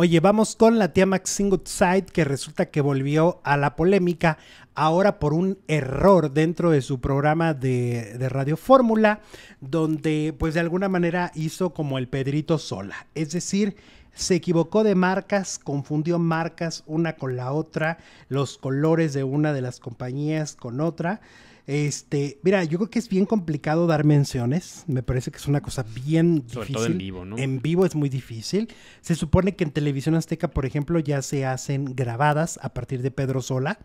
Oye, vamos con la tía Maxine Goodside que resulta que volvió a la polémica ahora por un error dentro de su programa de, de Radio Fórmula, donde pues de alguna manera hizo como el Pedrito Sola. Es decir, se equivocó de marcas, confundió marcas una con la otra, los colores de una de las compañías con otra. Este, mira, yo creo que es bien complicado dar menciones. Me parece que es una cosa bien Sobre Todo en vivo, ¿no? En vivo es muy difícil. Se supone que en Televisión Azteca, por ejemplo, ya se hacen grabadas a partir de Pedro Sola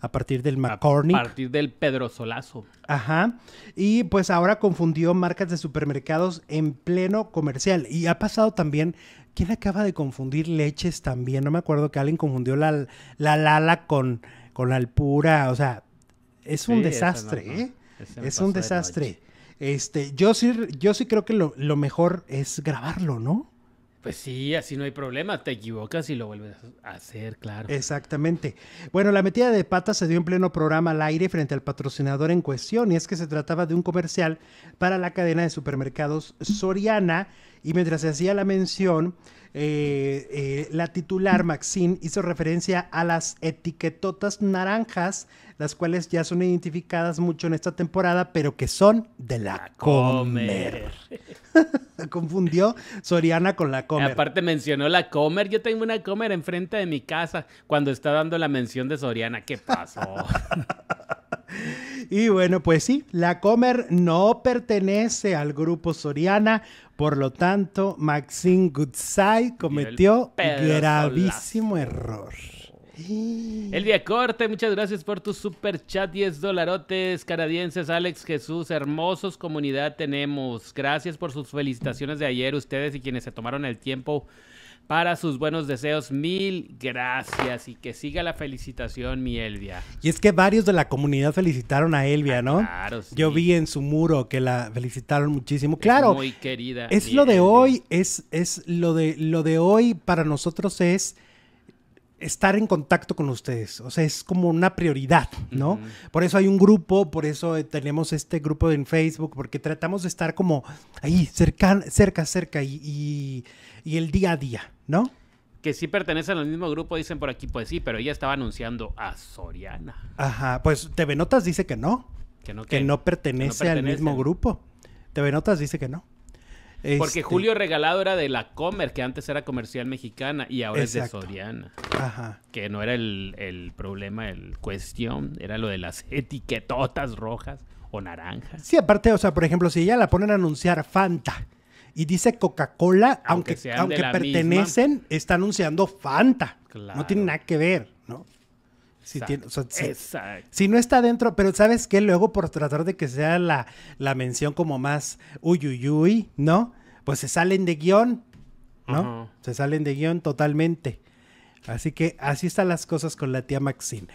a partir del McCormick. A partir del Pedro Solazo. Ajá. Y pues ahora confundió marcas de supermercados en pleno comercial. Y ha pasado también ¿Quién acaba de confundir leches también? No me acuerdo que alguien confundió la la Lala con, con la Alpura. O sea, es un desastre, ¿eh? Es un desastre. este, yo sí, yo sí creo que lo, lo mejor es grabarlo, ¿no? Pues sí, así no hay problema, te equivocas y lo vuelves a hacer, claro. Exactamente. Bueno, la metida de pata se dio en pleno programa al aire frente al patrocinador en cuestión y es que se trataba de un comercial para la cadena de supermercados Soriana y mientras se hacía la mención, eh, eh, la titular Maxine hizo referencia a las etiquetotas naranjas, las cuales ya son identificadas mucho en esta temporada, pero que son de la, comer. Confundió Soriana con la Comer. Aparte mencionó la Comer. Yo tengo una Comer enfrente de mi casa cuando está dando la mención de Soriana. ¿Qué pasó? y bueno, pues sí, la Comer no pertenece al grupo Soriana. Por lo tanto, Maxine Goodside cometió gravísimo error. Elvia Corte, muchas gracias por tu super chat. 10 dolarotes canadienses, Alex Jesús, hermosos comunidad tenemos. Gracias por sus felicitaciones de ayer, ustedes y quienes se tomaron el tiempo para sus buenos deseos. Mil gracias y que siga la felicitación, mi Elvia. Y es que varios de la comunidad felicitaron a Elvia, ah, ¿no? Claro, Yo vi en su muro que la felicitaron muchísimo. claro. Muy querida. Es lo de hoy, es, es lo de lo de hoy para nosotros es estar en contacto con ustedes. O sea, es como una prioridad, ¿no? Por eso hay un grupo, por eso eh, tenemos este grupo en Facebook, porque tratamos de estar como ahí, cerca, cerca, cerca y, el día a día, ¿no? que sí pertenecen al mismo grupo, dicen por aquí, pues sí, pero ella estaba anunciando a Soriana. Ajá, pues TV Notas dice que no. Que no, pertenece que no pertenece al mismo grupo. TV Notas dice que no. Porque este, Julio Regalado era de la Comer, que antes era comercial mexicana y ahora es de Soriana. Ajá. Que no era el, problema, el cuestión, era lo de las etiquetotas rojas o naranjas. Sí, aparte, o sea, por ejemplo, si ya la ponen a anunciar Fanta y dice Coca-Cola, aunque, aunque, pertenecen, está anunciando Fanta. No tiene nada que ver, ¿no? Si, tiene, no está dentro, pero ¿sabes que Luego por tratar de que sea la, mención como más uyuyuy, ¿no? Pues se salen de guión, ¿no? Se salen de guión totalmente. Así que así están las cosas con la tía Maxine.